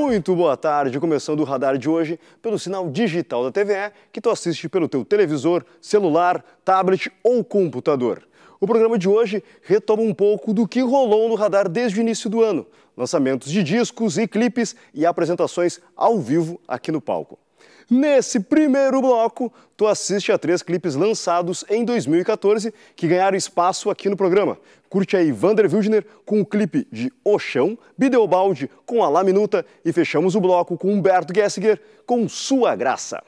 Muito boa tarde, começando o radar de hoje pelo sinal digital da TVE, que tu assiste pelo teu televisor, celular, tablet ou computador. O programa de hoje retoma um pouco do que rolou no radar desde o início do ano: lançamentos de discos e clipes e apresentações ao vivo aqui no palco. Nesse primeiro bloco, tu assiste a três clipes lançados em 2014 que ganharam espaço aqui no programa. Curte aí Vander Wildner com o clipe de O Chão, Bideobaldi com a La Minuta e fechamos o bloco com Humberto Gessiger com Sua Graça.